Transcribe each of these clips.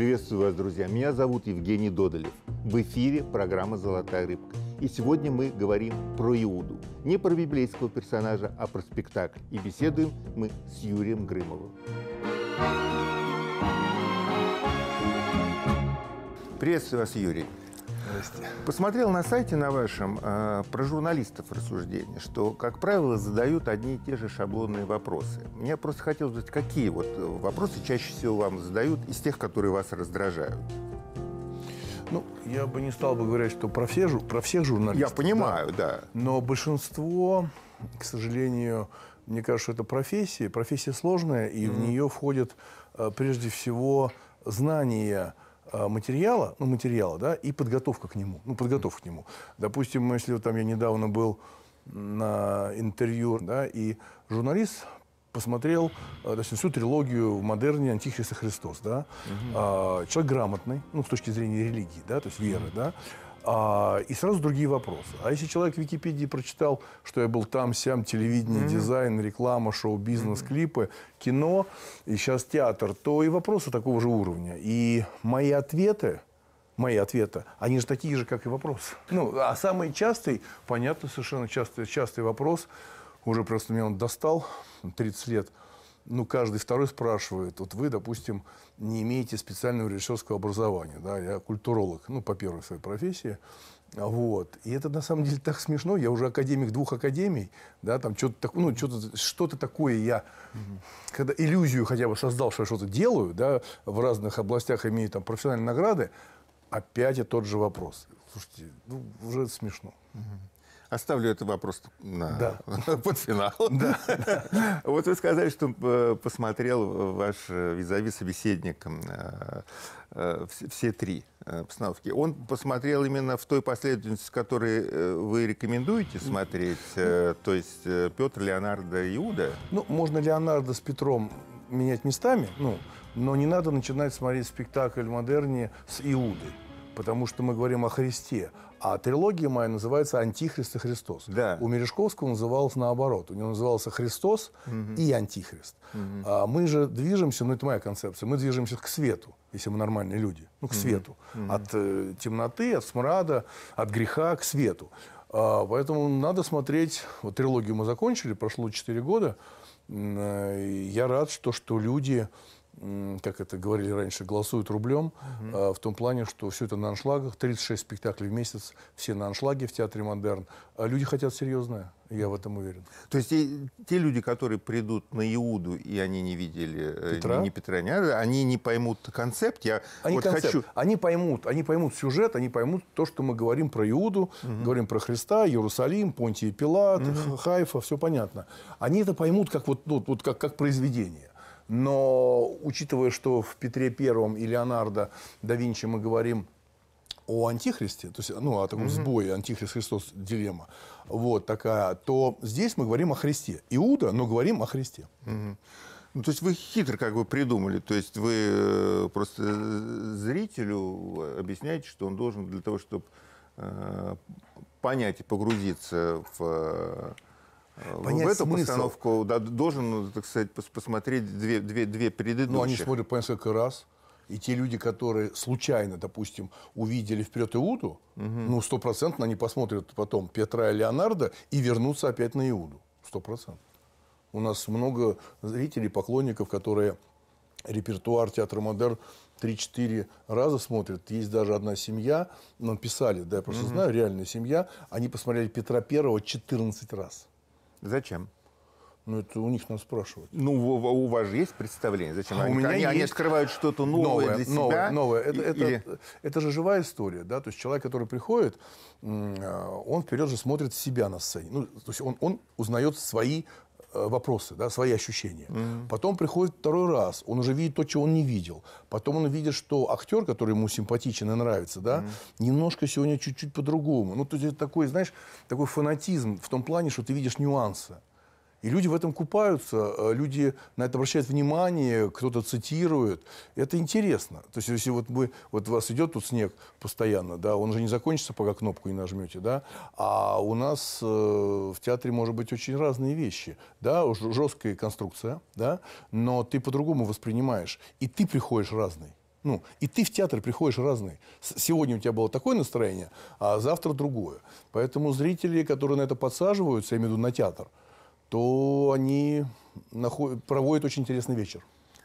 Приветствую вас, друзья. Меня зовут Евгений Додолев. В эфире программа «Золотая рыбка». И сегодня мы говорим про Иуду. Не про библейского персонажа, а про спектакль. И беседуем мы с Юрием Грымовым. Приветствую вас, Юрий новости. Посмотрел на сайте на вашем э, про журналистов рассуждение, что, как правило, задают одни и те же шаблонные вопросы. Мне просто хотелось узнать, какие вот э, вопросы чаще всего вам задают из тех, которые вас раздражают? Ну, я бы не стал бы говорить, что про, все, про всех журналистов. Я понимаю, да. да. Но большинство, к сожалению, мне кажется, это профессия. Профессия сложная, и mm-hmm. в нее входят э, прежде всего знания – Э, материала, ну, материала, да, и подготовка к нему. Ну, подготовка к нему. Допустим, если вот там я недавно был на интервью, да, и журналист посмотрел, э, точнее, всю трилогию в модерне «Антихрист и Христос», да. Угу. А, человек грамотный, ну, с точки зрения религии, да, то есть веры, угу. да. А, и сразу другие вопросы. А если человек в Википедии прочитал, что я был там, сям, телевидение, mm-hmm. дизайн, реклама, шоу-бизнес, mm-hmm. клипы, кино и сейчас театр, то и вопросы такого же уровня. И мои ответы, мои ответы, они же такие же, как и вопросы. Ну, а самый частый, понятно, совершенно частый, частый вопрос, уже просто меня он достал, 30 лет – ну, каждый второй спрашивает, вот вы, допустим, не имеете специального режиссерского образования, да, я культуролог, ну, по первой своей профессии, а вот. И это на самом деле так смешно. Я уже академик двух академий, да, там что-то так, ну, что-то, что такое я, угу. когда иллюзию хотя бы создал, что я что-то делаю, да, в разных областях имею там профессиональные награды, опять и тот же вопрос. Слушайте, ну, уже смешно. Угу. Оставлю этот вопрос на, да. под финал. Да, Вот вы сказали, что э, посмотрел ваш э, визави собеседник э, все три постановки. Он посмотрел именно в той последовательности, в которой вы рекомендуете смотреть, то есть Петр, Леонардо, и Иуда? Ну, можно Леонардо с Петром менять местами, ну, но не надо начинать смотреть спектакль модерни с Иуды, потому что мы говорим о Христе, а трилогия моя называется «Антихрист и Христос». Да. У Мережковского называлась наоборот. У него назывался «Христос угу. и Антихрист». Угу. А мы же движемся, ну это моя концепция, мы движемся к свету, если мы нормальные люди, ну к свету. Угу. От э, темноты, от смрада, от греха к свету. А, поэтому надо смотреть... Вот трилогию мы закончили, прошло 4 года. Э, я рад, что, что люди как это говорили раньше, голосуют рублем, угу. э, в том плане, что все это на аншлагах, 36 спектаклей в месяц, все на аншлаге в Театре Модерн. А люди хотят серьезное, я в этом уверен. То есть и, те люди, которые придут на Иуду, и они не видели э, Петра, не, не Петра не Ара, они не поймут концепт. Я они, вот концепт. Хочу... они поймут, они поймут сюжет, они поймут то, что мы говорим про Иуду, угу. говорим про Христа, Иерусалим, Понтий Пилат, угу. Хайфа, все понятно. Они это поймут как, вот, ну, вот, вот, как, как произведение. Но учитывая, что в Петре Первом и Леонардо да Винчи мы говорим о антихристе, то есть, ну, о таком mm-hmm. сбое антихрист Христос дилемма, вот такая, то здесь мы говорим о Христе. Иуда, но говорим о Христе. Mm-hmm. Ну, то есть вы хитро как бы придумали, то есть вы э, просто зрителю объясняете, что он должен для того, чтобы э, понять и погрузиться в э, Понять в эту смысл. постановку должен, ну, так сказать, посмотреть две, две, две предыдущих. Ну, они смотрят по несколько раз. И те люди, которые случайно, допустим, увидели вперед Иуду, угу. ну, стопроцентно они посмотрят потом Петра и Леонардо и вернутся опять на Иуду. Стопроцентно. У нас много зрителей, поклонников, которые репертуар театра «Модерн» 3-4 раза смотрят. Есть даже одна семья, нам писали, да, я просто угу. знаю, реальная семья, они посмотрели Петра Первого 14 раз. Зачем? Ну, это у них нас спрашивают. Ну, у, у вас же есть представление, зачем а они, у меня они, есть... они открывают что-то новое, новое для себя? Новое, новое. Это, это, это же живая история, да, то есть человек, который приходит, э, он вперед же смотрит себя на сцене, ну, то есть он, он узнает свои Э, вопросы, да, свои ощущения. Mm-hmm. Потом приходит второй раз, он уже видит то, чего он не видел. Потом он видит, что актер, который ему симпатичен и нравится, да, mm-hmm. немножко сегодня чуть-чуть по-другому. Ну, то есть такой, знаешь, такой фанатизм в том плане, что ты видишь нюансы. И люди в этом купаются, э, люди на это обращают внимание, кто-то цитирует. Это интересно. То есть, если вот, мы, вот у вас идет тут снег постоянно, да, он же не закончится, пока кнопку не нажмете, да, а у нас э, в театре может быть очень разные вещи, да, жесткая конструкция, да, но ты по-другому воспринимаешь, и ты приходишь разный. Ну, и ты в театр приходишь разный. Сегодня у тебя было такое настроение, а завтра другое. Поэтому зрители, которые на это подсаживаются, я имею в виду на театр, то они находят, проводят очень интересный вечер.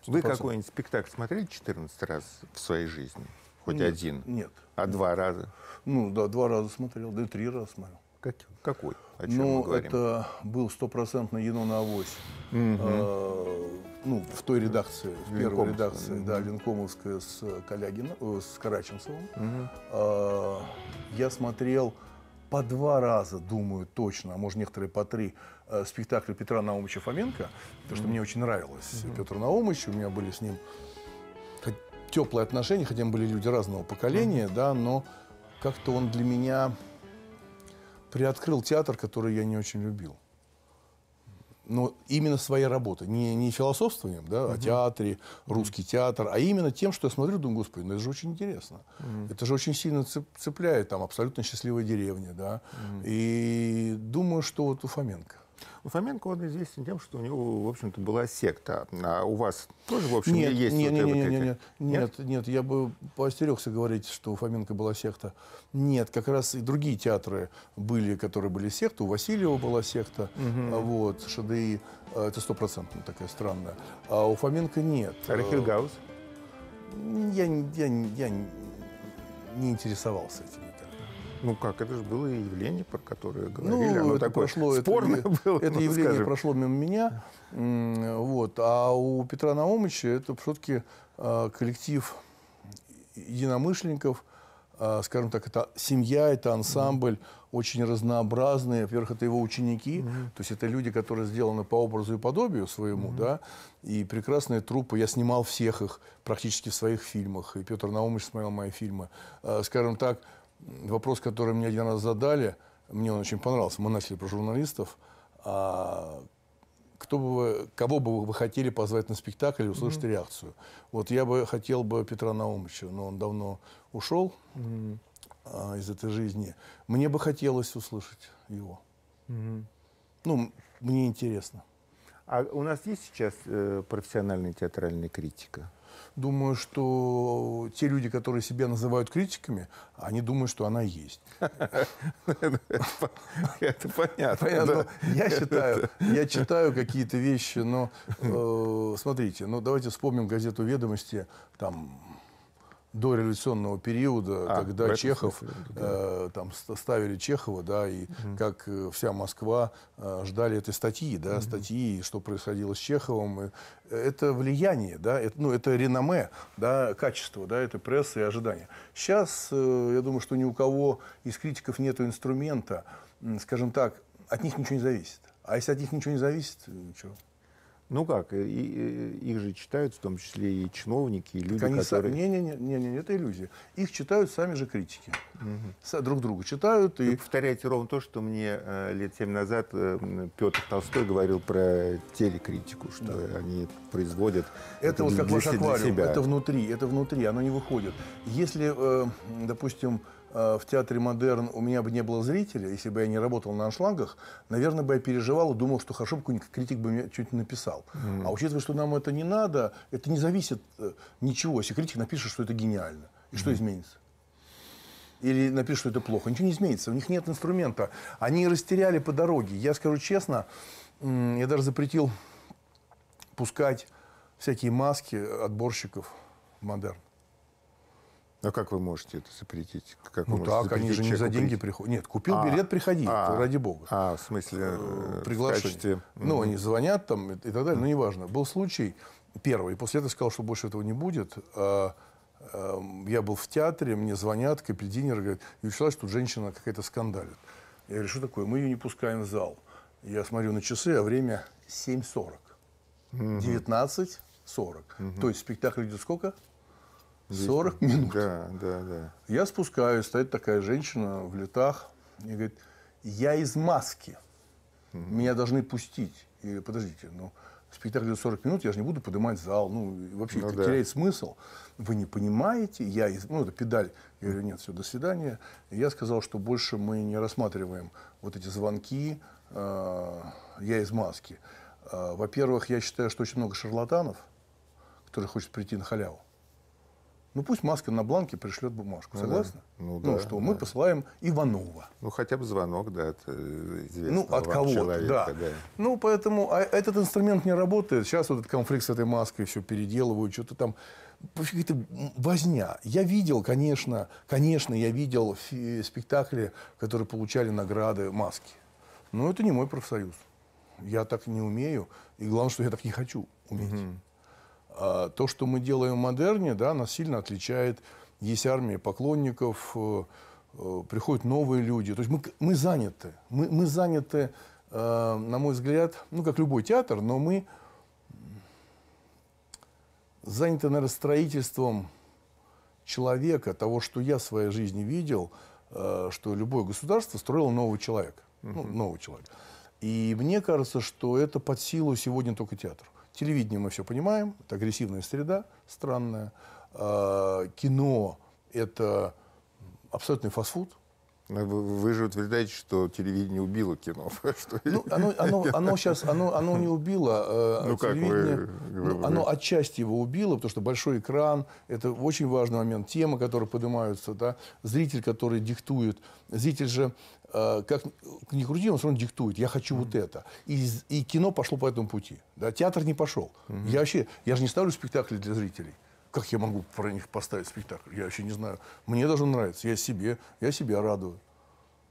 Вы какой-нибудь спектакль смотрели 14 раз в своей жизни? Хоть нет, один? Нет. А нет. два раза? Ну, да, два раза смотрел, да и три раза смотрел. Как, какой? О чем ну, мы говорим? это был стопроцентно «Енона Авось». Угу. А, ну, в той редакции, в первой редакции, угу. да, Ленкомовская с Калягином, э, с Караченцевым. Угу. А, я смотрел по два раза думаю точно, а может некоторые по три, э, спектакли Петра Наумовича Фоменко, потому что mm -hmm. мне очень нравилось mm -hmm. Петр Наумович, у меня были с ним теплые отношения, хотя мы были люди разного поколения, mm -hmm. да, но как-то он для меня приоткрыл театр, который я не очень любил но именно своей работой, не, не философствованием, да, угу. А о театре, русский угу. театр, а именно тем, что я смотрю, думаю, господи, ну это же очень интересно, угу. это же очень сильно цепляет, там, абсолютно счастливая деревня, да, угу. и думаю, что вот у Фоменко. Но Фоменко, он известен тем, что у него, в общем-то, была секта. А у вас тоже, в общем, нет, есть нет, вот нет, вот нет, нет, нет, нет, нет, я бы поостерегся говорить, что у Фоменко была секта. Нет, как раз и другие театры были, которые были секты. У Васильева была секта, угу. вот, ШДИ, э, это стопроцентно такая странная. А у Фоменко нет. А Рахиль Гаус? Э, я, я, я не интересовался этим. Ну как, это же было явление, про которое говорили. Ну, Оно это такое прошло, спорное это, было. Это ну, явление скажем. прошло мимо меня. Вот. А у Петра Наумовича это все-таки а, коллектив единомышленников, а, скажем так, это семья, это ансамбль, mm -hmm. очень разнообразные. Во-первых, это его ученики, mm -hmm. то есть это люди, которые сделаны по образу и подобию своему, mm -hmm. да, и прекрасные трупы. Я снимал всех их практически в своих фильмах, и Петр Наумович смотрел мои фильмы. А, скажем так, вопрос, который мне один раз задали, мне он очень понравился. Мы начали про журналистов. А кто бы вы, кого бы вы хотели позвать на спектакль и услышать mm-hmm. реакцию? Вот я бы хотел бы Петра Наумовича, но он давно ушел mm-hmm. а, из этой жизни. Мне бы хотелось услышать его. Mm-hmm. Ну, мне интересно. А у нас есть сейчас э, профессиональная театральная критика? думаю, что те люди, которые себя называют критиками, они думают, что она есть. Это понятно. Ну, я считаю, я читаю какие-то вещи, но э, смотрите, ну давайте вспомним газету «Ведомости», там до революционного периода, а, когда Чехов, смысле, да. э, там ставили Чехова, да, и угу. как э, вся Москва э, ждали этой статьи, да, угу. статьи, что происходило с Чеховым. Это влияние, да, это, ну, это реноме, да, качество, да, это пресса и ожидания. Сейчас, э, я думаю, что ни у кого из критиков нет инструмента, скажем так, от них ничего не зависит. А если от них ничего не зависит, ничего. Э, ну как, и, и, их же читают в том числе и чиновники, и люди, они которые... Сами... Не, не, не, не, не, это иллюзия. Их читают сами же критики. Угу. Друг друга читают. И... Вы повторяете ровно то, что мне э, лет семь назад э, Петр Толстой говорил про телекритику, что да. они производят... Это, это вот как ваш аквариум, себя. это внутри, это внутри, оно не выходит. Если, э, допустим, Э, в театре «Модерн» у меня бы не было зрителя, если бы я не работал на аншлагах, наверное, бы я переживал и думал, что хорошо бы какой-нибудь критик бы мне чуть написал. Mm. -hmm. А учитывая, что нам это не надо, это не зависит э, ничего. Если критик напишет, что это гениально, и mm. -hmm. что изменится? или напишет, что это плохо. Ничего не изменится, у них нет инструмента. Они растеряли по дороге. Я скажу честно, я даже запретил пускать всякие маски отборщиков модерн. А как вы можете это запретить? Как ну так, запретить они же не за деньги прийти? приходят. Нет, купил а, билет, приходи, а, ради бога. А, в смысле, э, э, приглашение. В качестве... Ну, они звонят там и так далее, но неважно. Был случай первый, после этого сказал, что больше этого не будет. А, эм, я был в театре, мне звонят, капельдинер говорит, Вячеслав, тут женщина какая-то скандалит. Я говорю, что такое? Мы ее не пускаем в зал. Я смотрю на часы, а время 7.40. 19.40. То есть спектакль идет сколько? 40 минут. Да, да, да. Я спускаюсь, стоит такая женщина в летах и говорит, я из маски, угу. меня должны пустить. Я говорю, подождите, ну, спектакль идет 40 минут, я же не буду поднимать зал, ну, вообще ну, это да. теряет смысл. Вы не понимаете, я, из... ну, это педаль. Я говорю, нет, все, до свидания. И я сказал, что больше мы не рассматриваем вот эти звонки, э, я из маски. Э, во-первых, я считаю, что очень много шарлатанов, которые хотят прийти на халяву. Ну пусть Маска на бланке пришлет бумажку, согласна? Ну, да, ну, ну да, что да. мы посылаем Иванова. Ну хотя бы звонок, да, от э, известного ну, от кого Да. да. Ну поэтому а этот инструмент не работает. Сейчас вот этот конфликт с этой маской все переделывают, что-то там какая-то возня. Я видел, конечно, конечно, я видел спектакли, которые получали награды маски. Но это не мой профсоюз. Я так не умею, и главное, что я так не хочу уметь. Угу. А, то, что мы делаем в модерне, да, нас сильно отличает. Есть армия поклонников, э, э, приходят новые люди. То есть мы, мы заняты. Мы, мы заняты, э, на мой взгляд, ну, как любой театр, но мы заняты, наверное, строительством человека, того, что я в своей жизни видел, что любое государство строило нового человека. Ну, нового человека. И мне кажется, что это под силу сегодня только театру. Телевидение мы все понимаем, это агрессивная среда, странная. А, кино – это абсолютный фастфуд, вы же утверждаете, что телевидение убило кино. Что... Ну, оно, оно, оно сейчас, оно, оно не убило. А, а ну, как вы, ну, Оно отчасти его убило, потому что большой экран, это очень важный момент, темы, которые поднимаются, да, зритель, который диктует. Зритель же, а, как ни крути, он все равно диктует. Я хочу mm-hmm. вот это. И, и кино пошло по этому пути. Да? Театр не пошел. Mm-hmm. Я вообще, я же не ставлю спектакли для зрителей. Как я могу про них поставить спектакль? Я вообще не знаю. Мне даже нравится. Я себе, я себя радую.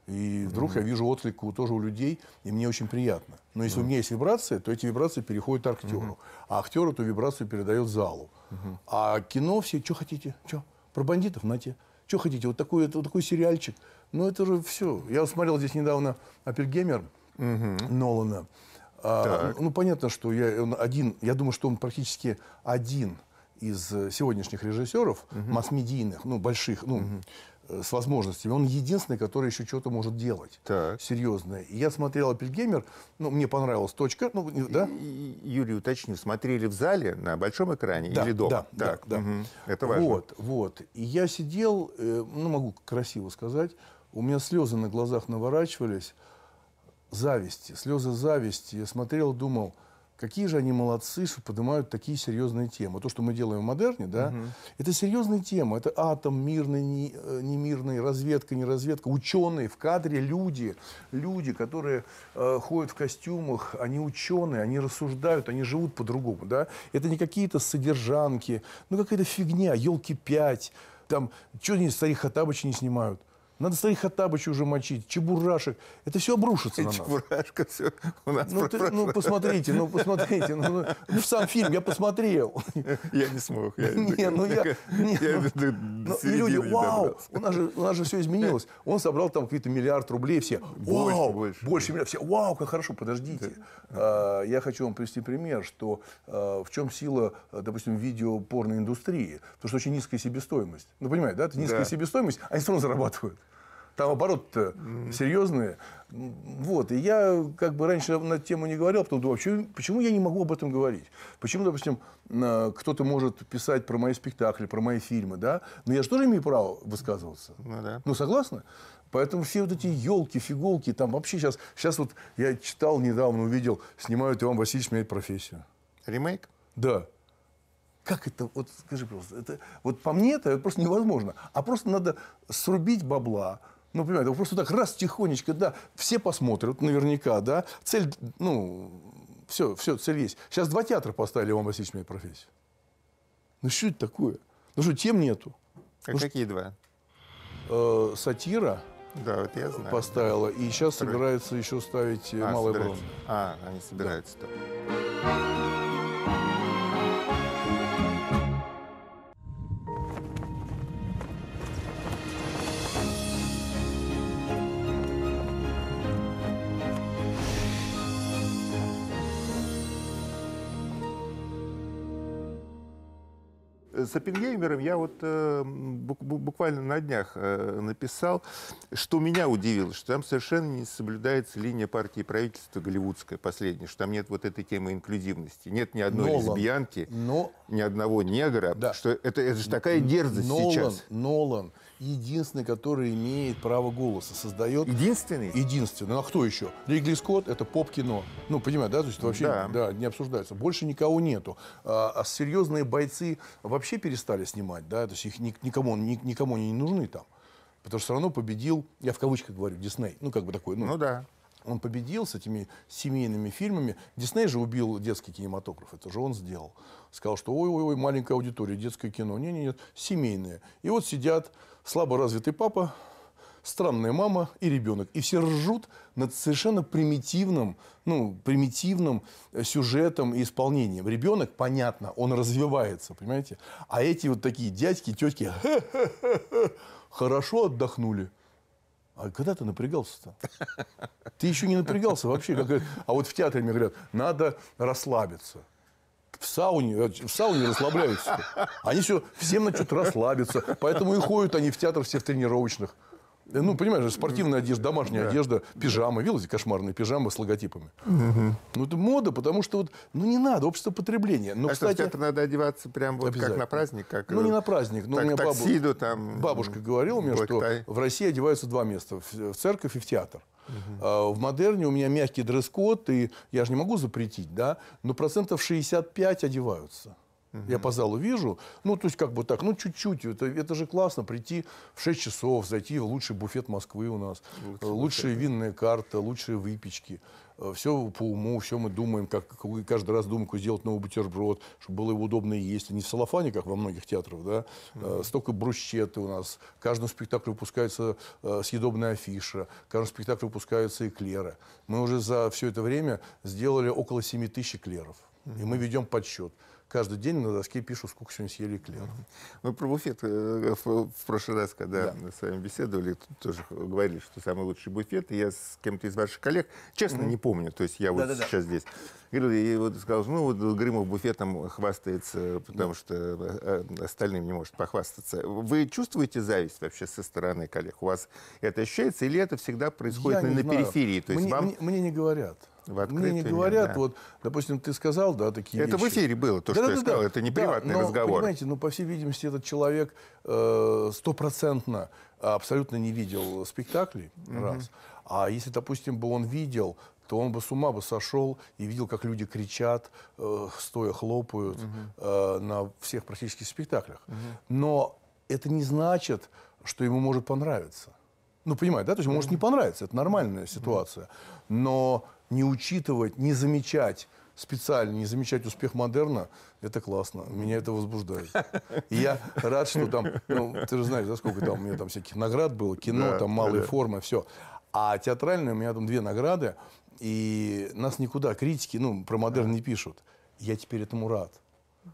И вдруг mm-hmm. я вижу отклик у, тоже у людей, и мне очень приятно. Но если mm-hmm. у меня есть вибрация, то эти вибрации переходят актеру. Mm-hmm. А актер эту вибрацию передает залу. Mm-hmm. А кино все, что хотите? Что? Про бандитов? На те. Что хотите? Вот такой, вот такой сериальчик. Ну, это же все. Я смотрел здесь недавно «Оппергеймер» mm-hmm. Нолана. А, ну, понятно, что я, он один. Я думаю, что он практически один – из э, сегодняшних режиссеров, угу. масс-медийных, ну, больших, ну, угу. с возможностями, он единственный, который еще что-то может делать. Так. Серьезно. Я смотрел «Опельгеймер», ну, мне понравилась точка, ну, да? Юрий уточнил, смотрели в зале на большом экране да, или дома? Да, так. да, да. Это важно. Вот, вот. И я сидел, э, ну, могу красиво сказать, у меня слезы на глазах наворачивались, зависти, слезы зависти. Я смотрел, думал, какие же они молодцы, что поднимают такие серьезные темы. То, что мы делаем в модерне, да, угу. это серьезные темы. Это атом, мирный, э, не, мирный, разведка, не разведка, ученые в кадре, люди, люди, которые э, ходят в костюмах, они ученые, они рассуждают, они живут по-другому, да. Это не какие-то содержанки, ну какая-то фигня, елки пять, там, что они старих Хатабыч не снимают. Надо старых Хаттабыча уже мочить, чебурашек. Это все обрушится на нас. Чебурашка все у нас ну, ты, ну, посмотрите, ну, посмотрите. Ну, ну, ну, сам фильм я посмотрел. Я не смог. Я, не, ну, я... Не, я ну, ну, люди, вау, у нас, же, у нас же все изменилось. Он собрал там какие-то миллиард рублей, все, вау, больше, больше миллиарда. Все, вау, как хорошо, подождите. Да. А, я хочу вам привести пример, что а, в чем сила, допустим, видео порной индустрии. Потому что очень низкая себестоимость. Ну, понимаете, да? Это низкая да. себестоимость, а они все равно зарабатывают. Там оборот-то mm. Э, серьезные. Вот. И я как бы раньше на эту тему не говорил, а потом думал, почему, почему я не могу об этом говорить? Почему, допустим, кто-то может писать про мои спектакли, про мои фильмы, да? Но я же тоже имею право высказываться. Ну, да. ну согласны? Поэтому все вот эти елки, фиголки, там вообще сейчас... Сейчас вот я читал недавно, увидел, снимают Иван Васильевич меняет профессию. Ремейк? Да. Как это? Вот скажи просто. Это, вот по мне это просто невозможно. А просто надо срубить бабла, ну, понимаете, вы просто так раз тихонечко, да, все посмотрят наверняка, да. Цель, ну, все, все, цель есть. Сейчас два театра поставили вам Васильевич моей профессии. Ну, что это такое? Ну, что, тем нету. А ну, какие что... два? Э, сатира. Да, вот я знаю. Поставила. И сейчас Второй. собирается еще ставить э, а, «Малая бронза». А, они собираются да. с Оппенгеймером я вот э, буквально на днях э, написал, что меня удивило, что там совершенно не соблюдается линия партии и правительства голливудская последняя, что там нет вот этой темы инклюзивности. Нет ни одной Нолан. лесбиянки, Но... ни одного негра. Да. Что это, это же такая дерзость Нолан, сейчас. Нолан единственный, который имеет право голоса, создает... Единственный? Единственный. Ну, а кто еще? Ригли Скотт — это поп-кино. Ну, понимаете, да? То есть вообще да. Да, не обсуждается. Больше никого нету. А, а серьезные бойцы вообще перестали снимать, да? То есть их никому, никому они не нужны там. Потому что все равно победил, я в кавычках говорю, Дисней. Ну, как бы такой, ну, ну да. Он победил с этими семейными фильмами. Дисней же убил детский кинематограф, это же он сделал. Сказал, что ой-ой-ой, маленькая аудитория, детское кино. Нет, нет, нет, семейное. И вот сидят слаборазвитый папа, странная мама и ребенок. И все ржут над совершенно примитивным, ну, примитивным э, сюжетом и исполнением. Ребенок, понятно, он развивается, понимаете? А эти вот такие дядьки, тетки, хорошо отдохнули. А когда ты напрягался-то? Ты еще не напрягался вообще. Как... А вот в театре мне говорят, надо расслабиться. В сауне, э, в сауне расслабляются. Они все, всем на что-то расслабиться. Поэтому и ходят они в театр все в тренировочных. Э, ну, понимаешь, спортивная одежда, домашняя да. одежда, пижамы. Да. Видите, кошмарные пижамы с логотипами. Угу. Ну, это мода, потому что вот, ну, не надо, общество потребления. Но, а кстати, это в театр надо одеваться прям вот как на праздник? Как, ну, не э, на праздник. Но так, у меня таксиду, там, бабушка говорила мне, что в России одеваются два места. В церковь и в театр. Угу. в модерне у меня мягкий дресс-код, и я же не могу запретить, да, но процентов 65 одеваются. Угу. Я по залу вижу, ну, то есть как бы так, ну, чуть-чуть, это, это же классно прийти в 6 часов, зайти в лучший буфет Москвы у нас, Лучше, э, лучшая буфет. винная карта, лучшие выпечки. Э, все по уму, все мы думаем, как каждый раз думаем, как сделать новый бутерброд, чтобы было его удобно есть. Не в салофане, как во многих театрах, да? mm Столько брусчеты у нас. Каждому спектаклю выпускается съедобная афиша, каждому спектаклю выпускаются эклеры. Мы уже за все это время сделали около 7 тысяч эклеров. mm И мы ведем подсчет каждый день на доске пишу, сколько сегодня съели клиентов. Мы про буфет э, в прошлый раз, когда да. с вами беседовали, тоже говорили, что самый лучший буфет. я с кем-то из ваших коллег, честно, mm-hmm. не помню, то есть я вот Да-да-да. сейчас здесь. Говорю, и вот сказал, ну, вот Грымов буфетом хвастается, потому да. что э, э, остальным не может похвастаться. Вы чувствуете зависть вообще со стороны коллег? У вас это ощущается или это всегда происходит на, на периферии? То есть мне, вам... мне, мне не говорят в Мне не говорят, да. вот, допустим, ты сказал, да, такие Это вещи. в эфире было, то, да, что да, я да, сказал, да. это не да, приватный но, разговор. понимаете, ну, по всей видимости, этот человек э, стопроцентно э, абсолютно не видел спектаклей, угу. раз. А если, допустим, бы он видел, то он бы с ума бы сошел и видел, как люди кричат, э, стоя хлопают угу. э, на всех практически спектаклях. Угу. Но это не значит, что ему может понравиться. Ну, понимаете, да? То есть, может, не понравится, это нормальная ситуация. Но не учитывать, не замечать специально не замечать успех модерна, это классно. Меня это возбуждает. И я рад, что там, ну, ты же знаешь, да, сколько там у меня там всяких наград было, кино, да, там малые да. формы, все. А театральные у меня там две награды, и нас никуда критики, ну, про модерн не пишут. Я теперь этому рад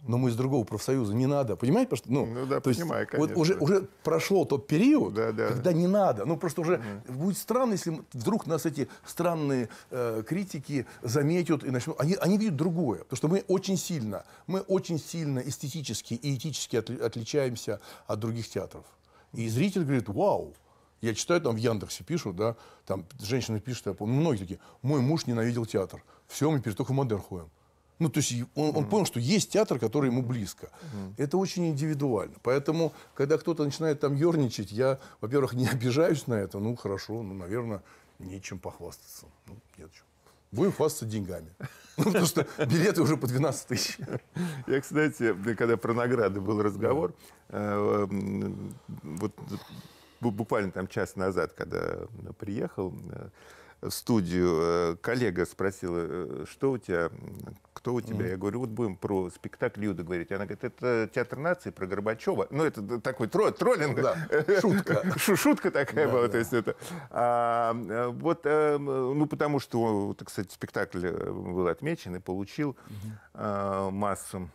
но мы из другого профсоюза не надо. Понимаете? Потому что, ну, ну да, то понимаю, есть, конечно. Вот уже, уже прошел тот период, да, да. когда не надо. Ну, просто уже mm. будет странно, если вдруг нас эти странные э, критики заметят и начнут. Они, они видят другое. Потому что мы очень сильно, мы очень сильно эстетически и этически от, отличаемся от других театров. И зритель говорит, вау, я читаю, там в Яндексе пишут, да, там женщины пишут, я помню, многие такие, мой муж ненавидел театр. Все, мы теперь только в модерн ходим. Ну, то есть он, он понял, что есть театр, который ему близко. Это очень индивидуально. Поэтому, когда кто-то начинает там ерничать, я, во-первых, не обижаюсь на это. Ну, хорошо, ну, наверное, нечем похвастаться. Ну, нет чем. Будем хвастаться деньгами. Ну, потому что билеты уже по 12 тысяч. Я, кстати, когда про награды был разговор, э, вот буквально там час назад, когда приехал, э, в студию, э, коллега спросила, э, что у тебя, кто у тебя? Mm Я говорю, вот будем про спектакль Юда говорить. Она говорит, это театр нации про Горбачева. Ну, это такой тро троллинг. Да, шутка. Шутка такая да, была. Да. То есть это. А, э, вот, эм, ну, потому что, так сказать, спектакль был отмечен и получил mm -hmm. массу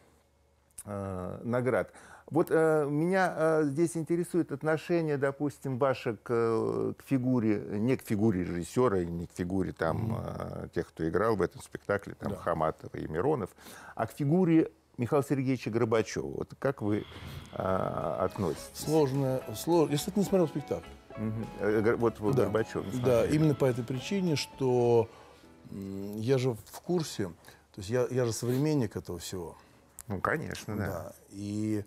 наград. Вот э, меня э, здесь интересует отношение, допустим, ваше к, к фигуре, не к фигуре режиссера, не к фигуре там mm э, тех, кто играл в этом спектакле, там да. Хаматова и Миронов, а к фигуре Михаила Сергеевича Горбачева. Вот как вы э, относитесь? Сложно, сложно. Я, кстати, не смотрел спектакль. Mm-hmm. Вот, вот да. Горбачев. Да, именно по этой причине, что я же в курсе, то есть я, я же современник этого всего. Ну, конечно, да. да. И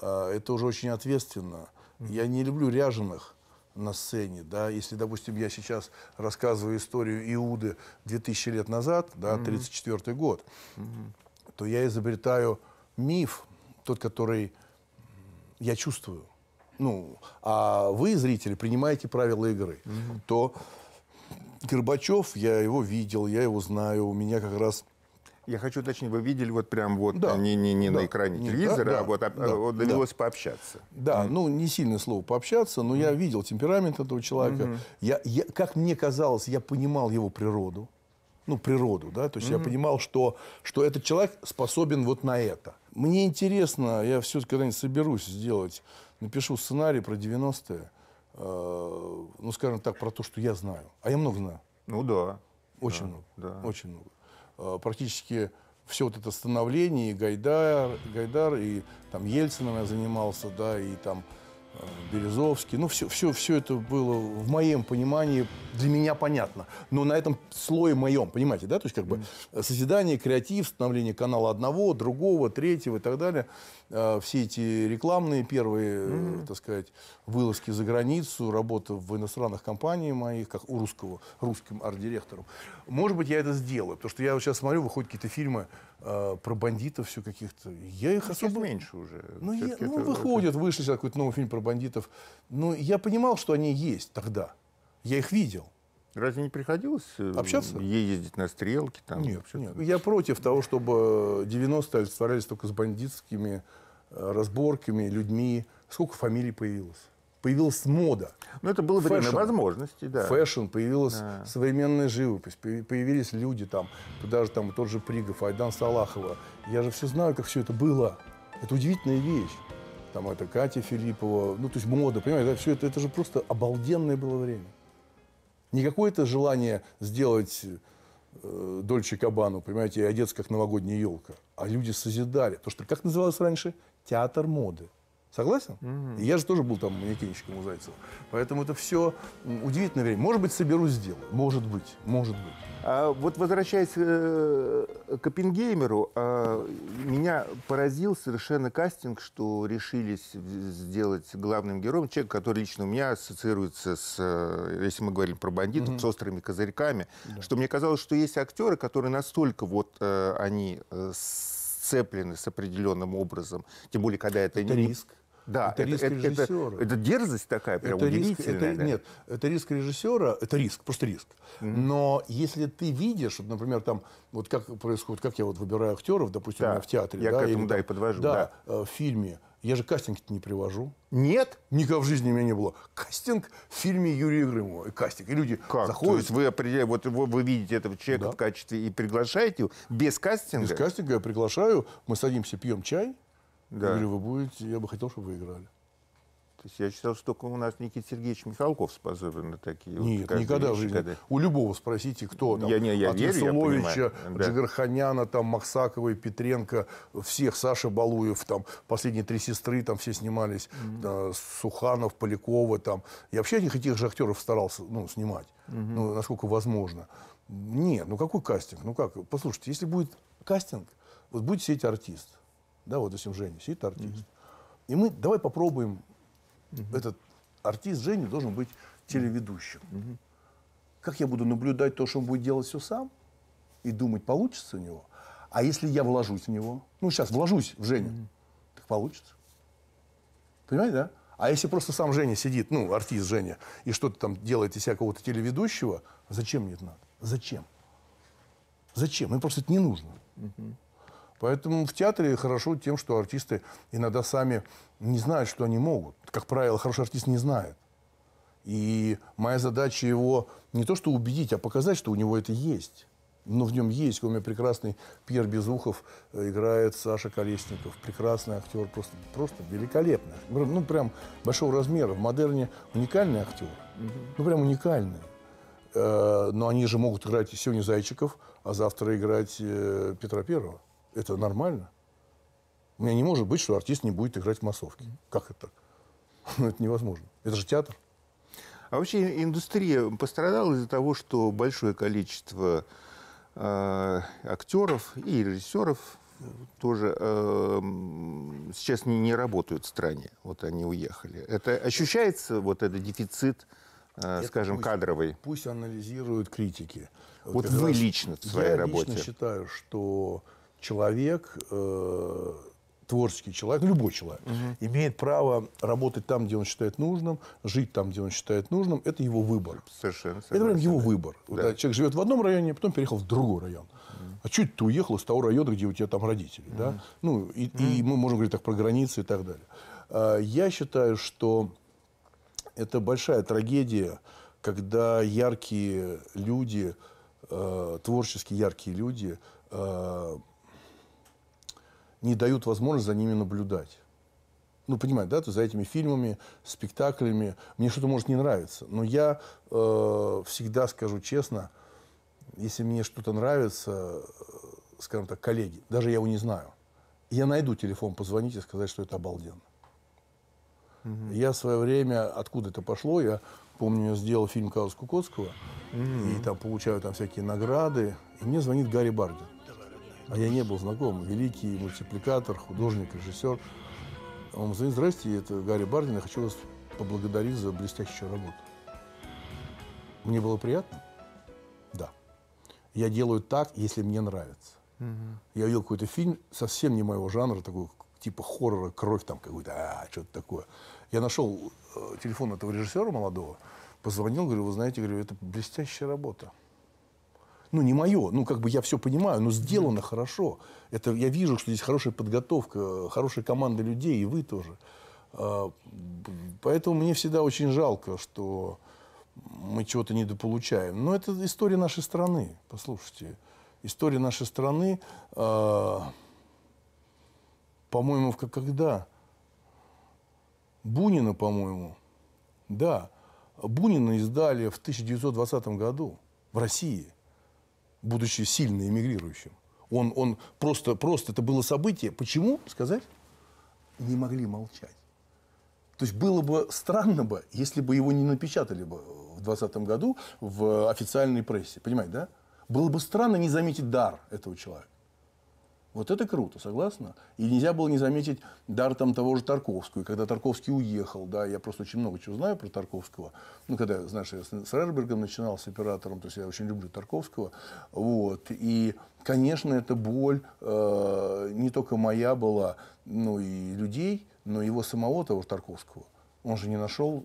Э, это уже очень ответственно. Я не люблю ряженых на сцене, да, если, допустим, я сейчас рассказываю историю Иуды 2000 лет назад, да, 34 год, то я изобретаю миф, тот, который я чувствую. Ну, а вы, зрители, принимаете правила игры, то Горбачев, я его видел, я его знаю, у меня как раз я хочу уточнить, вы видели вот прям вот, да. не, не, не да. на экране Нет, телевизора, да, а вот да, а, да, довелось да. пообщаться. Да, mm. ну не сильно слово пообщаться, но mm. я видел темперамент этого человека. Mm -hmm. я, я, как мне казалось, я понимал его природу. Ну, природу, да, то есть mm -hmm. я понимал, что, что этот человек способен вот на это. Мне интересно, я все-таки когда-нибудь соберусь сделать, напишу сценарий про 90-е, э, ну, скажем так, про то, что я знаю. А я много знаю. Ну да. Очень да, много. Да. Очень много. Э, практически все вот это становление, и Гайдар, Гайдар и там Ельцином я занимался, да, и там Э, Березовский. Ну, все, все, все это было в моем понимании для меня понятно. Но на этом слое моем, понимаете, да? То есть, как бы созидание, креатив, становление канала одного, другого, третьего и так далее. Э, все эти рекламные первые, mm-hmm. так сказать, вылазки за границу, работа в иностранных компаниях моих, как у русского, русским арт-директором. Может быть, я это сделаю, потому что я вот сейчас смотрю, выходят какие-то фильмы, Э, про бандитов все каких-то. Я их ну, особо... меньше уже. Ну, я, ну это... выходят, вышли сейчас какой-то новый фильм про бандитов. Но ну, я понимал, что они есть тогда. Я их видел. Разве не приходилось э, Общаться? ездить на стрелки? Там, нет, нет, я против того, чтобы 90-е олицетворялись только с бандитскими э, разборками, людьми. Сколько фамилий появилось? появилась мода. Ну, это было время фэшн. возможностей, да. Фэшн, появилась да. современная живопись, появились люди там, даже там тот же Пригов, Айдан Салахова. Я же все знаю, как все это было. Это удивительная вещь. Там это Катя Филиппова, ну, то есть мода, понимаете, да, все это, это же просто обалденное было время. Не какое-то желание сделать э, Дольче Кабану, понимаете, и одеться как новогодняя елка. А люди созидали. То, что, как называлось раньше, театр моды. Согласен? Mm-hmm. Я же тоже был там манекенщиком у Зайцева. Поэтому это все удивительное время. Может быть, соберу, сделаю. Может быть, может быть. А вот возвращаясь э, к Оппенгеймеру, а, меня поразил совершенно кастинг, что решились сделать главным героем человека, который лично у меня ассоциируется с, э, если мы говорим про бандитов, mm-hmm. с острыми козырьками. Да. Что мне казалось, что есть актеры, которые настолько вот э, они... сцеплены с определенным образом, тем более, когда это, это не... риск да, это, это риск это, режиссера. Это, это дерзость такая, прям это удивительная. Риск, это, да. Нет, это риск режиссера, это риск, просто риск. Mm-hmm. Но если ты видишь, вот, например, там, вот как происходит, как я вот выбираю актеров, допустим, да. в театре. Я да, к этому, или, да, и подвожу. Да, да. Э, в фильме. Я же кастинг не привожу. Нет, никого в жизни у меня не было. Кастинг в фильме Юрия Грымова. И кастинг. И люди как? заходят. То есть вы определяете, вот вы, вы видите этого человека да. в качестве и приглашаете его без кастинга? Без кастинга я приглашаю. Мы садимся, пьем чай. Да. Я говорю, вы будете, я бы хотел, чтобы вы играли. То есть я считал, что только у нас Никита Сергеевич Михалков способен на такие. Нет, вот, никогда в жизни. Когда... У любого спросите, кто там. Я, не, я от верю, Веселовича, да. Джигарханяна, там, Максаковой, Петренко, всех, Саша Балуев, там, последние три сестры, там все снимались, mm-hmm. да, Суханов, Полякова, там. Я вообще этих, этих же актеров старался, ну, снимать, mm-hmm. ну, насколько возможно. Нет, ну какой кастинг? Ну как, послушайте, если будет кастинг, вот будет эти артисты да, вот если Женя сидит артист. Угу. И мы давай попробуем, угу. этот артист Женя должен быть телеведущим. Угу. Как я буду наблюдать то, что он будет делать все сам, и думать, получится у него? А если я вложусь в него? Ну, сейчас вложусь в Женю, угу. так получится. Понимаете, да? А если просто сам Женя сидит, ну, артист Женя, и что-то там делает из себя кого-то телеведущего, зачем мне это надо? Зачем? Зачем? Мне просто это не нужно. Угу. Поэтому в театре хорошо тем, что артисты иногда сами не знают, что они могут. Как правило, хороший артист не знает. И моя задача его не то что убедить, а показать, что у него это есть. Но в нем есть. У меня прекрасный Пьер Безухов э, играет Саша Колесников. Прекрасный актер, просто, просто великолепный. Ну, прям большого размера. В модерне уникальный актер. Ну, прям уникальный. Э, но они же могут играть сегодня Зайчиков, а завтра играть э, Петра Первого. Это нормально. У меня не может быть, что артист не будет играть в массовке. Как это так? Ну, это невозможно. Это же театр. А вообще индустрия пострадала из-за того, что большое количество э, актеров и режиссеров тоже э, сейчас не, не работают в стране. Вот они уехали. Это ощущается, вот этот дефицит, э, это скажем, пусть, кадровый? Пусть анализируют критики. Вот, вот вы раз, лично в своей я работе. Я лично считаю, что человек, э, творческий человек, ну, любой человек, угу. имеет право работать там, где он считает нужным, жить там, где он считает нужным. Это его выбор. Совершенно. совершенно. Это прям его выбор. Да. Вот, человек живет в одном районе, а потом переехал в другой район. А чуть ты уехал из того района, где у тебя там родители. Угу. Да? Ну, и, угу. и мы можем говорить так про границы и так далее. А, я считаю, что это большая трагедия, когда яркие люди, э, творчески яркие люди э, не дают возможность за ними наблюдать. Ну, понимаете, да, то за этими фильмами, спектаклями. Мне что-то может не нравиться. Но я э, всегда скажу честно, если мне что-то нравится, э, скажем так, коллеги, даже я его не знаю, я найду телефон позвонить и сказать, что это обалденно. Угу. Я в свое время, откуда это пошло, я помню, я сделал фильм Казус Кукотского, угу. и там получаю там всякие награды, и мне звонит Гарри Бардин а я не был знаком. Великий мультипликатор, художник, режиссер. Он звонит, здрасте, это Гарри Бардин, я хочу вас поблагодарить за блестящую работу. Мне было приятно? Да. Я делаю так, если мне нравится. Угу. Я видел какой-то фильм, совсем не моего жанра, такой типа хоррора, кровь там какой-то, а, что-то такое. Я нашел э, телефон этого режиссера молодого, позвонил, говорю, вы знаете, говорю, это блестящая работа ну, не мое, ну, как бы я все понимаю, но сделано mm. хорошо. Это, я вижу, что здесь хорошая подготовка, хорошая команда людей, и вы тоже. А, поэтому мне всегда очень жалко, что мы чего-то недополучаем. Но это история нашей страны, послушайте. История нашей страны, а, по-моему, когда? Бунина, по-моему. Да, Бунина издали в 1920 году в России – будучи сильно эмигрирующим. Он, он просто, просто это было событие. Почему сказать? Не могли молчать. То есть было бы странно бы, если бы его не напечатали бы в 2020 году в официальной прессе. Понимаете, да? Было бы странно не заметить дар этого человека. Вот это круто, согласна? И нельзя было не заметить дар там того же Тарковского. И когда Тарковский уехал, да, я просто очень много чего знаю про Тарковского. Ну, когда, знаешь, я с Рербергом начинал, с оператором, то есть я очень люблю Тарковского. Вот. И, конечно, эта боль э, не только моя была, ну, и людей, но и его самого, того же Тарковского. Он же не нашел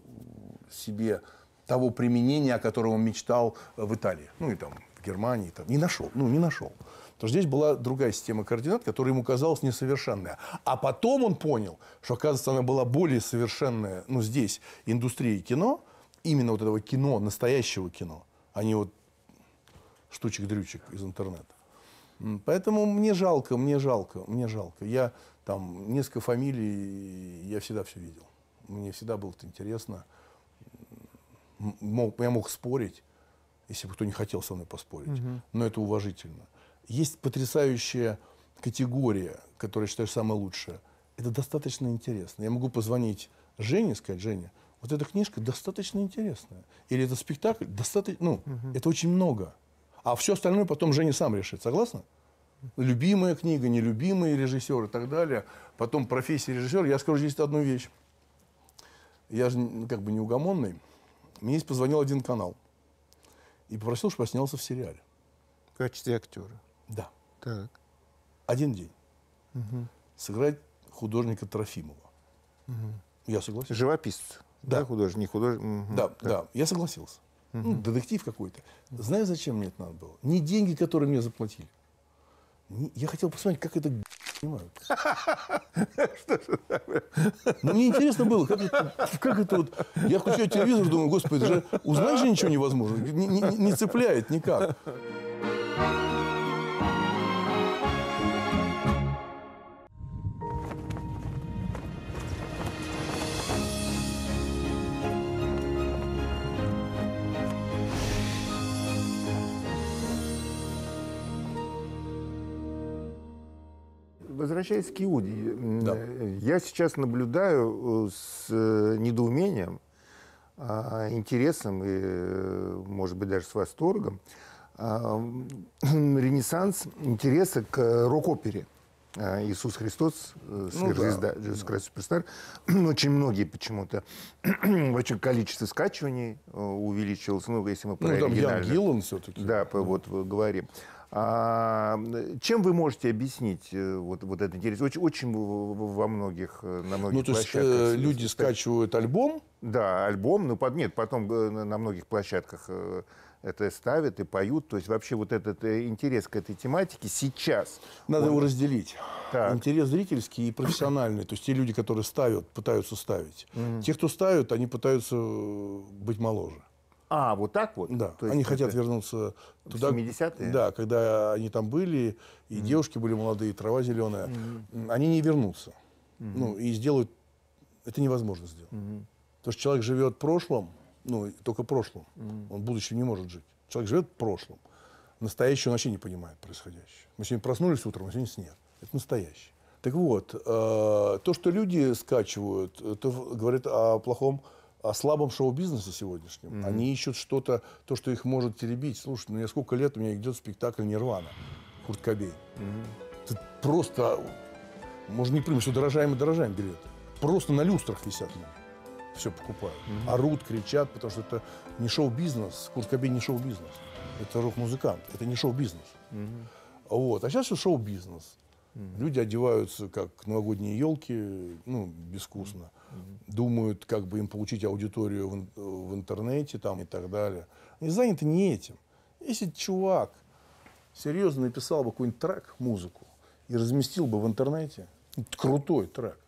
себе того применения, о котором он мечтал в Италии. Ну, и там, в Германии. Там. Не нашел. Ну, не нашел то здесь была другая система координат, которая ему казалась несовершенная. А потом он понял, что, оказывается, она была более совершенная, ну, здесь, индустрии кино, именно вот этого кино, настоящего кино, а не вот штучек-дрючек из интернета. Поэтому мне жалко, мне жалко, мне жалко. Я там несколько фамилий, я всегда все видел. Мне всегда было это интересно. Мог, я мог спорить, если бы кто не хотел со мной поспорить. Угу. Но это уважительно. Есть потрясающая категория, которая считаю самая лучшая. Это достаточно интересно. Я могу позвонить Жене и сказать, Женя, вот эта книжка достаточно интересная. Или этот спектакль достаточно... Ну, угу. это очень много. А все остальное потом Женя сам решит. Согласна? Любимая книга, нелюбимый режиссер и так далее. Потом профессия режиссера. Я скажу здесь одну вещь. Я же как бы неугомонный. Мне здесь позвонил один канал. И попросил, чтобы я снялся в сериале. В качестве актера? Да. Так. Один день. Угу. Сыграть художника Трофимова. Угу. Я согласен. Живописец. Да, да художник, не художник. Угу. Да, так. да, я согласился. Угу. Ну, детектив какой-то. Угу. Знаю, зачем мне это надо было? Не деньги, которые мне заплатили. Не... Я хотел посмотреть, как это снимают. Что же такое? Ну, мне интересно было, как это, как это вот... Я включаю телевизор, думаю, господи, же, узнать же ничего невозможно. Не, не, не цепляет никак. возвращаясь к Иуде, да. я сейчас наблюдаю э, с э, недоумением, а, интересом и, э, может быть, даже с восторгом а, ренессанс интереса к рок-опере. А, Иисус Христос, ну сверхзвезда, ну, да. Иисус Христос Суперстар. Очень многие почему-то, очень количество скачиваний увеличилось, ну, если мы про Ну, там Ян Гиллан все-таки. Да, вот говорим. А, чем вы можете объяснить э, вот, вот это интерес? Очень, очень во многих, э, на многих Ну, то есть э, люди скачивают альбом? Да, альбом, но ну, под, нет, потом э, на многих площадках это ставят и поют. То есть вообще вот этот интерес к этой тематике сейчас... Надо он... его разделить. Так. Интерес зрительский и профессиональный. То есть те люди, которые ставят, пытаются ставить. Mm-hmm. Те, кто ставят, они пытаются быть моложе. А, вот так вот? Да. То они хотят вернуться туда. 70-е? Да, когда они там были, и mm. -hmm. девушки были молодые, и трава зеленая. Mm. -hmm. Они не вернутся. Mm. -hmm. Ну, и сделают... Это невозможно сделать. Mm. Потому что человек живет прошлым, ну, только прошлым. Mm. Он будущим не может жить. Человек живет прошлым. Настоящее он вообще не понимает происходящее. Мы сегодня проснулись утром, а сегодня снег. Это настоящее. Так вот, э, то, что люди скачивают, э, то говорит о плохом о слабом шоу-бизнесе сегодняшнем. Mm-hmm. Они ищут что-то, то, что их может теребить. Слушай, ну я сколько лет, у меня идет спектакль «Нирвана» Курт Кобей. Mm-hmm. Ты просто... Можно не понимать, что дорожаем и дорожаем билеты. Просто на люстрах висят люди. Все покупают. Mm-hmm. Орут, кричат, потому что это не шоу-бизнес. Курт Кобей не шоу-бизнес. Это рок-музыкант. Это не шоу-бизнес. Mm-hmm. Вот. А сейчас все шоу-бизнес mm Люди одеваются как новогодние елки, ну, безвкусно. mm Думают, как бы им получить аудиторию в, в интернете там, и так далее. Они заняты не этим. Если чувак серьезно написал бы какой-нибудь трек, музыку, и разместил бы в интернете, крутой трек,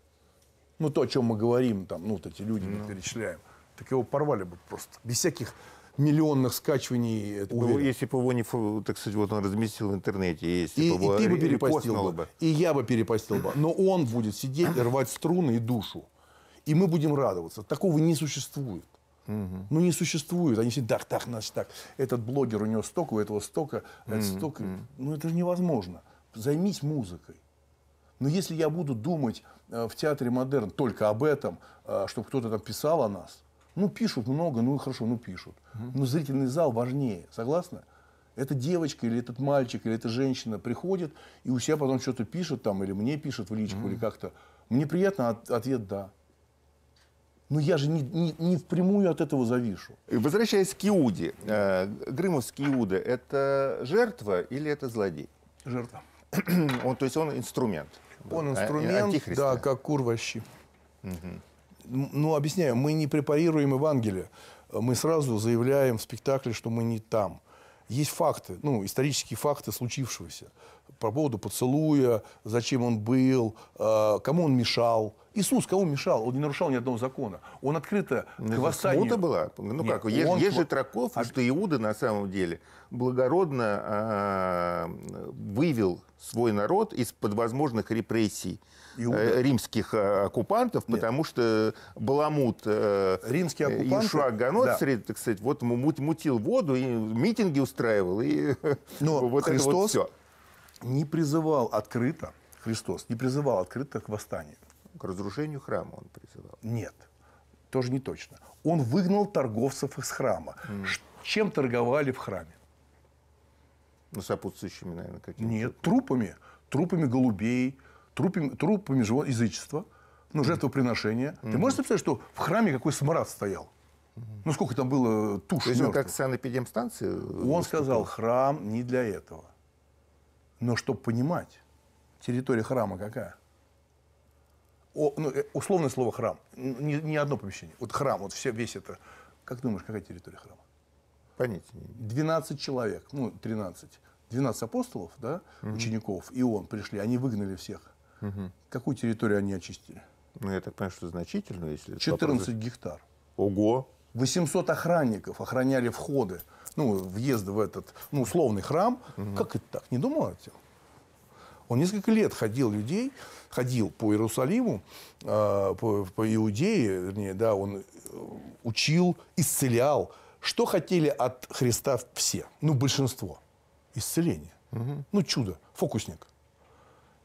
ну, то, о чем мы говорим, там, ну, вот эти люди mm мы ну. перечисляем, так его порвали бы просто, без всяких миллионных скачиваний. Это ну, если бы его не, так сказать, вот он разместил в интернете, если типа, и, бы и ты бы перепостил бы, бы, и я бы перепостил бы. Но он будет сидеть, и рвать струны и душу. И мы будем радоваться. Такого не существует. Угу. Ну, не существует. Они сидят, так, так, значит, так. Этот блогер, у него столько, у этого столько, угу. столько. Ну, это же невозможно. Займись музыкой. Но если я буду думать э, в театре модерн только об этом, э, чтобы кто-то там писал о нас, ну, пишут много, ну хорошо, ну пишут. Но зрительный зал важнее, согласна? Эта девочка или этот мальчик или эта женщина приходит и у себя потом что-то пишет там, или мне пишет в личку, mm-hmm. или как-то. Мне приятно, от, ответ да. Но я же не, не, не впрямую от этого завишу. Возвращаясь к Иуде, э, Грымус Иуда, это жертва или это злодей? Жертва. он, то есть он инструмент. Он а, инструмент, а, да, как кур Угу ну, объясняю, мы не препарируем Евангелие. Э, мы сразу заявляем в спектакле, что мы не там. Есть факты, ну, исторические факты случившегося. По поводу поцелуя, зачем он был, э, кому он мешал – Иисус кому мешал? Он не нарушал ни одного закона. Он открыто ну, к восстанию. Смута была. Ну Нет, как, он... есть, есть же Траков, а... что Иуда на самом деле благородно а, вывел свой народ из-под возможных репрессий э, Иуда. римских а, оккупантов, Нет. потому что Баламут э, Римский э, оккупант, Ишуа Ганот, да. так сказать, вот мут мутил воду, и митинги устраивал. И Но вот Христос это вот все. не призывал открыто, Христос не призывал открыто к восстанию к разрушению храма он призывал. Нет, тоже не точно. Он выгнал торговцев из храма. Mm. Чем торговали в храме? Ну, сопутствующими, наверное, какими-то. Нет, трупами. Трупами голубей, трупами, трупами живого язычества, ну, жертвоприношения. mm Ты можешь представить, что в храме какой смрад стоял? Ну, сколько там было э, туш То есть мертвых? он как санэпидемстанции? Э, он сказал, храм не для этого. Но чтобы понимать, территория храма какая – о, ну, э, условное слово храм, не, не одно помещение, вот храм, вот все, весь это. Как думаешь, какая территория храма? Понятия. 12 человек, ну, 13. 12 апостолов, да, угу. учеников, и он пришли, они выгнали всех. Угу. Какую территорию они очистили? Ну, я так понимаю, что значительно, если... 14 вопрос... гектар. Ого! 800 охранников охраняли входы, ну, въезды в этот, ну, условный храм. Угу. Как это так? Не думал о этом? Он несколько лет ходил людей, ходил по Иерусалиму, э, по, по Иудее, вернее, да, он э, учил, исцелял. Что хотели от Христа все? Ну, большинство. Исцеление. Угу. Ну, чудо, фокусник.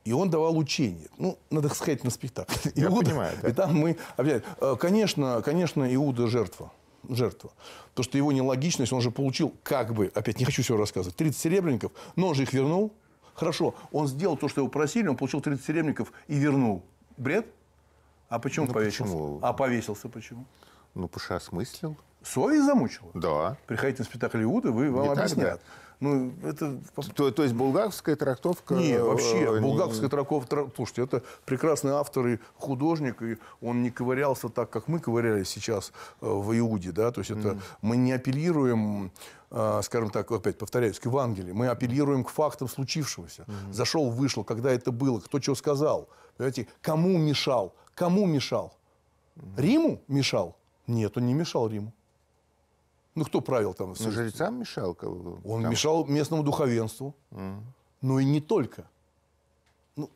И он давал учение. Ну, надо сказать, на спектакль. Я Иуда, понимаю. Да. И там мы... Э, конечно, конечно, Иуда жертва. Жертва. То, что его нелогичность, он же получил как бы, опять не хочу все рассказывать, 30 серебряников, но он же их вернул, Хорошо, он сделал то, что его просили, он получил 30 серебряников и вернул. Бред? А почему ну, повесился? Почему? А повесился почему? Ну, потому что осмыслил. Совесть замучила? Да. Приходите на спектакль Иуды, вы, вам объяснят. Ну, это... То, то есть булгаковская трактовка... Нет, э, вообще, э, не... булгаковская трактовка... Слушайте, это прекрасный автор и художник, и он не ковырялся так, как мы ковырялись сейчас э, в Иуде, да, то есть это mm. мы не апеллируем скажем так, опять повторяюсь, к Евангелию. Мы апеллируем к фактам случившегося. mm Зашел, вышел, когда это было, кто чего сказал. Понимаете, кому мешал? Кому мешал? mm Риму мешал? Нет, он не мешал Риму. Ну, кто правил там? Ну, жрецам мешал? как бы Он там... мешал местному духовенству. Mm. Ну, и не только. Ну,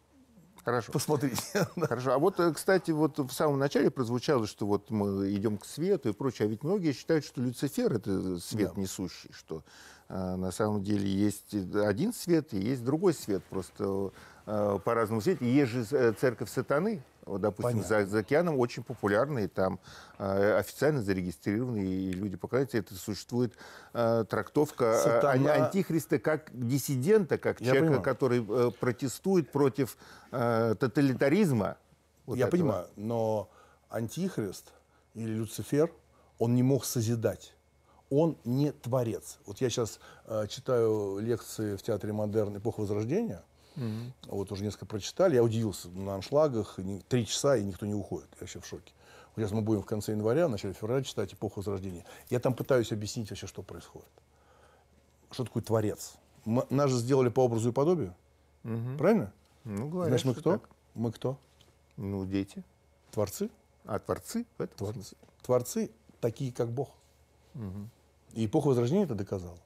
Хорошо. Посмотрите. Хорошо. А вот, э, кстати, вот в самом начале прозвучало, что вот мы идем к свету и прочее. А ведь многие считают, что Люцифер это э, свет да. несущий, что э, на самом деле есть один свет и есть другой свет. Просто э, по-разному свете. Есть же э, церковь сатаны, вот, допустим, за, за океаном очень популярные, там э, официально зарегистрированные люди показываются. Это существует э, трактовка э, Сатана... антихриста как диссидента, как Я человека, понимаю. который э, протестует против э, тоталитаризма. Вот Я этого. понимаю, но антихрист или Люцифер, он не мог созидать он не творец. Вот я сейчас э, читаю лекции в Театре Модерн «Эпоха Возрождения», Угу. Вот уже несколько прочитали. Я удивился на аншлагах. Три часа, и никто не уходит. Я вообще в шоке. сейчас мы будем в конце января, в начале февраля читать «Эпоху Возрождения». Я там пытаюсь объяснить вообще, что происходит. Что такое творец? Мы, нас же сделали по образу и подобию. Угу. Правильно? Ну, говорят, Значит, мы кто? Так. Мы кто? Ну, дети. Творцы? А творцы? Творцы. Творцы такие, как Бог. Угу. И эпоха Возрождения это доказала.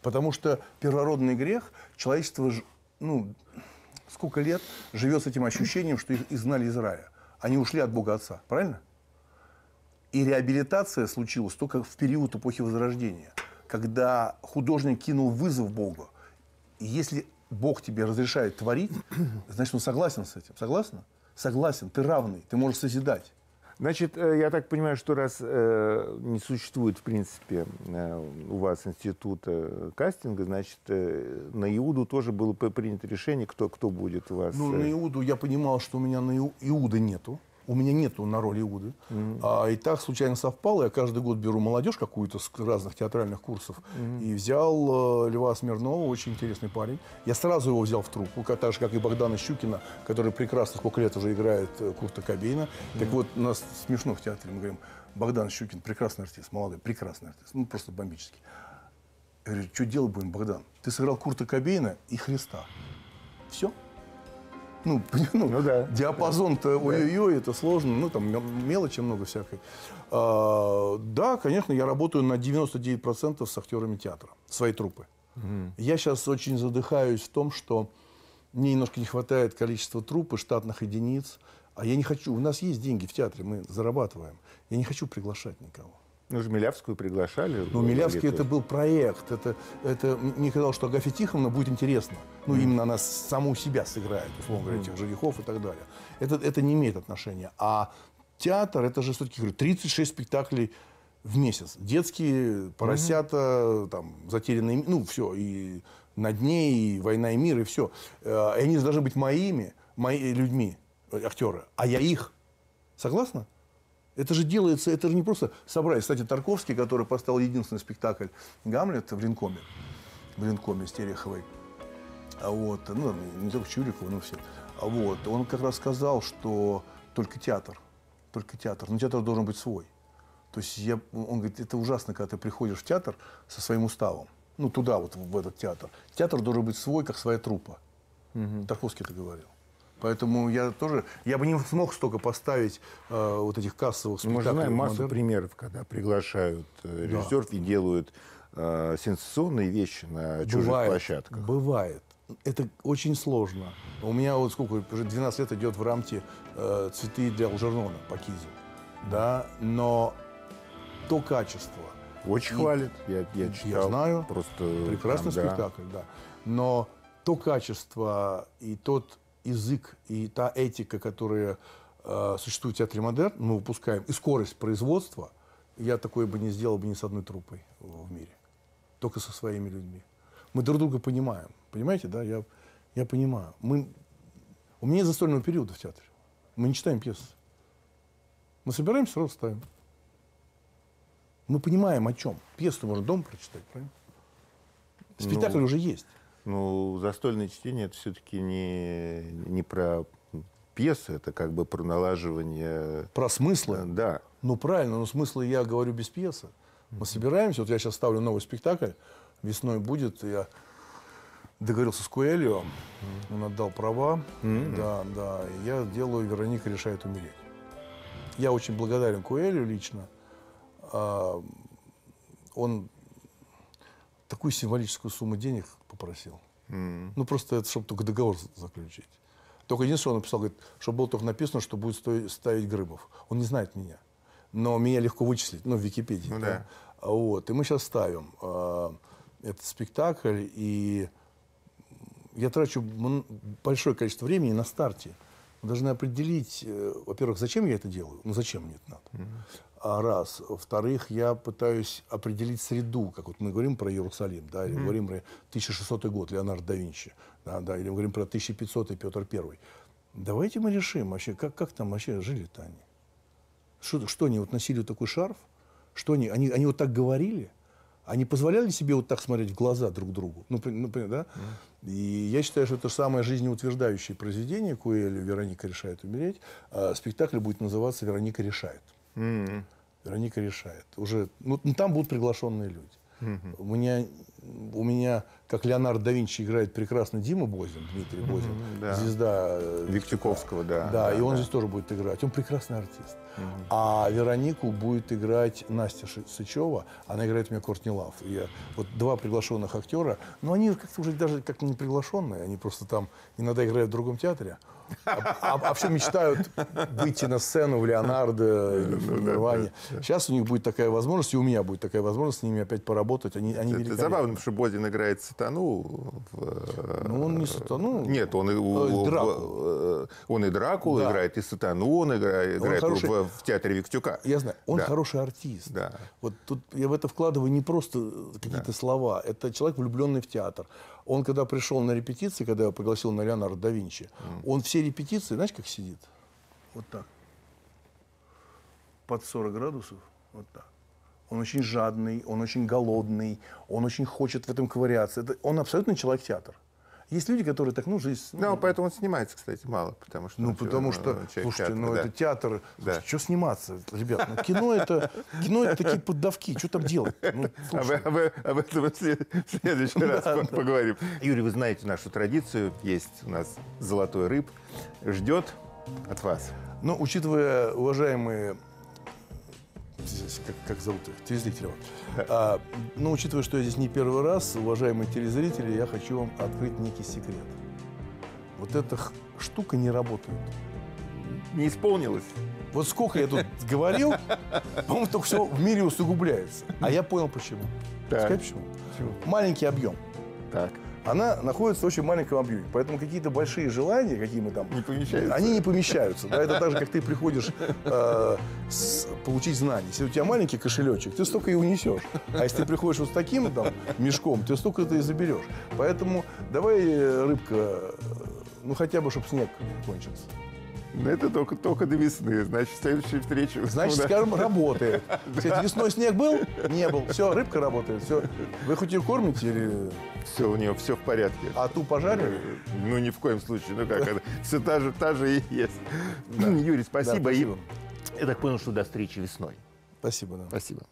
Потому что первородный грех человечество ну, сколько лет живет с этим ощущением, что их изгнали из рая. Они ушли от Бога Отца, правильно? И реабилитация случилась только в период эпохи Возрождения, когда художник кинул вызов Богу. И если Бог тебе разрешает творить, значит, он согласен с этим. Согласна? Согласен, ты равный, ты можешь созидать. Значит, э, я так понимаю, что раз э, не существует, в принципе, э, у вас института кастинга, значит, на Иуду тоже было принято решение, кто, кто будет у вас... Ну, на Иуду я понимал, что у меня на Иуда нету. У меня нету на роли Иуды. Mm-hmm. А, и так случайно совпало. Я каждый год беру молодежь какую-то с разных театральных курсов. Mm-hmm. И взял э, Льва Смирнова, очень интересный парень. Я сразу его взял в труппу, так же, как и Богдана Щукина, который прекрасно сколько лет уже играет э, Курта Кобейна. Mm-hmm. Так вот, у нас смешно в театре. Мы говорим, Богдан Щукин, прекрасный артист, молодой, прекрасный артист. Ну, просто бомбический. Я говорю, что делать будем, Богдан? Ты сыграл Курта Кобейна и Христа. Все. Ну, ну, ну да. Диапазон-то, да. ой-ой-ой, это сложно, ну, там мелочи много всякой. А, да, конечно, я работаю на 99% с актерами театра, своей трупы. Угу. Я сейчас очень задыхаюсь в том, что мне немножко не хватает количества труп штатных единиц, а я не хочу, у нас есть деньги в театре, мы зарабатываем, я не хочу приглашать никого. Ну, же Милявскую приглашали. Ну, Милявский это был проект. Это, это, мне казалось, что Агафья Тихоновна будет интересно. Ну, mm. именно она саму себя сыграет, условно говоря, mm. этих женихов и так далее. Это, это не имеет отношения. А театр, это же все-таки, говорю, 36 спектаклей в месяц. Детские, поросята, mm-hmm. там, затерянные, ну, все, и на дне, и война и мир, и все. Э, и они должны быть моими, мои людьми, э, актеры, а я их. Согласна? Это же делается, это же не просто собрать. Кстати, Тарковский, который поставил единственный спектакль «Гамлет» в Ринкоме, в Ринкоме с Тереховой, а вот, ну, не только Чурикова, но все. А вот, он как раз сказал, что только театр, только театр, но театр должен быть свой. То есть я, он говорит, это ужасно, когда ты приходишь в театр со своим уставом, ну, туда вот, в этот театр. Театр должен быть свой, как своя трупа. Угу. Тарковский это говорил. Поэтому я тоже... Я бы не смог столько поставить э, вот этих кассовых спектаклей. Мы же знаем массу примеров, когда приглашают э, режиссеров да. и делают э, сенсационные вещи на чужих бывает, площадках. Бывает. Это очень сложно. У меня вот сколько, уже 12 лет идет в рамте э, «Цветы для Алжернона» по Кизу. Да, но то качество... Очень и, хвалит, я, я читал. Я знаю. Просто прекрасный там, спектакль, да. да. Но то качество и тот язык и та этика, которая э, существует в театре модерн, мы выпускаем, и скорость производства, я такое бы не сделал бы ни с одной трупой в мире. Только со своими людьми. Мы друг друга понимаем. Понимаете, да? Я, я понимаю. Мы, у меня нет застольного периода в театре. Мы не читаем пьесы. Мы собираемся, сразу ставим. Мы понимаем, о чем. Пьесу можно дома прочитать, правильно? Ну, Спектакль ну, уже есть. Ну, застольное чтение это все-таки не, не про пьесы, это как бы про налаживание... Про смыслы? Э, да. Ну, правильно, но смыслы я говорю без пьесы. Мы собираемся, вот я сейчас ставлю новый спектакль, весной будет, я договорился с Куэлио, он отдал права, mm-hmm. да, да, я делаю «Вероника решает умереть». Я очень благодарен Куэлю лично, а, он такую символическую сумму денег попросил. Mm. Ну, просто это, чтобы только договор заключить. Только единственное, он написал, говорит, чтобы было только написано, что будет стоить, ставить Грыбов. Он не знает меня. Но меня легко вычислить, ну, в Википедии. Ну, да. да. Вот. И мы сейчас ставим э, этот спектакль, и я трачу большое количество времени на старте. Мы должны определить, э, во-первых, зачем я это делаю, ну, зачем мне это надо. Mm-hmm. А раз. Во-вторых, я пытаюсь определить среду, как вот мы говорим про Иерусалим, да, или mm. говорим про 1600 год Леонардо да Винчи, да, да, или мы говорим про 1500 и Петр Первый. Давайте мы решим вообще, как, как там вообще жили-то они. Что, что они вот носили вот такой шарф? Что они, они, они вот так говорили? Они позволяли себе вот так смотреть в глаза друг другу? Ну, ну да? Mm. И я считаю, что это самое жизнеутверждающее произведение, Куэль «Вероника решает умереть». А спектакль будет называться «Вероника решает» mm Вероника решает. Уже, ну, там будут приглашенные люди. У меня у меня, как Леонардо да Винчи играет прекрасно Дима Бозин, Дмитрий Бозин, mm-hmm, да. звезда э, Виктюковского, да. Да, да и он да. здесь тоже будет играть. Он прекрасный артист. Mm-hmm. А Веронику будет играть Настя Сычева. Она играет у меня Кортни Лав. Я, вот два приглашенных актера, но они как-то уже даже как не приглашенные, они просто там иногда играют в другом театре. А, а, все мечтают выйти на сцену в Леонардо или в Нирване. Сейчас у них будет такая возможность, и у меня будет такая возможность с ними опять поработать. Они, они это, великолепны. Забавно он же играет сатану. В... Э, ну, он не сатану. Нет, он, и э, Дракул. Э, он и Дракула да. играет, и сатану он играет, он играет хороший... в, в театре Виктюка. Я знаю, он да. хороший артист. Да. Вот тут я в это вкладываю не просто какие-то да. слова. Это человек, влюбленный в театр. Он, когда пришел на репетиции, когда я пригласил на Леонардо да Винчи, mm. он все репетиции, знаешь, как сидит? Вот так. Под 40 градусов, вот так он очень жадный, он очень голодный, он очень хочет в этом ковыряться. Это, он абсолютно человек-театр. Есть люди, которые так, ну, жизнь... Ну, ну, ну поэтому он снимается, кстати, мало, потому что... Ну, потому что, ну, слушайте, ну, это театр... Да. что сниматься, ребят? Ну, кино это... Кино это такие поддавки, что там делать? Ну, слушай. об, об, об этом в следующий раз да, поговорим. Да. Юрий, вы знаете нашу традицию, есть у нас золотой рыб, ждет от вас. Но, ну, учитывая, уважаемые как, как зовут их, телезрителя. А, ну, учитывая, что я здесь не первый раз, уважаемые телезрители, я хочу вам открыть некий секрет. Вот эта штука не работает. Не исполнилось? Вот сколько я тут говорил, по-моему, только все в мире усугубляется. А я понял, почему. Так. Скажи, почему? почему? Маленький объем. Так она находится в очень маленьком объеме. Поэтому какие-то большие желания, какие мы там... Не помещаются. Они не помещаются. Да? Это так же, как ты приходишь э, с, получить знания. Если у тебя маленький кошелечек, ты столько и унесешь. А если ты приходишь вот с таким там мешком, ты столько это и заберешь. Поэтому давай, э, рыбка, э, ну хотя бы, чтобы снег кончился. Но ну, это только, только до весны. Значит, следующая встреча... Значит, скажем, работает. Кстати, весной снег был? Не был. Все, рыбка работает. Все. Вы хоть ее кормите или... Все у нее, все в порядке. А ту пожарили? Ну, ни в коем случае. Ну, как это? Все та же, та же и есть. Да. Юрий, спасибо. Да, спасибо. И... Я так понял, что до встречи весной. Спасибо. Да. Спасибо.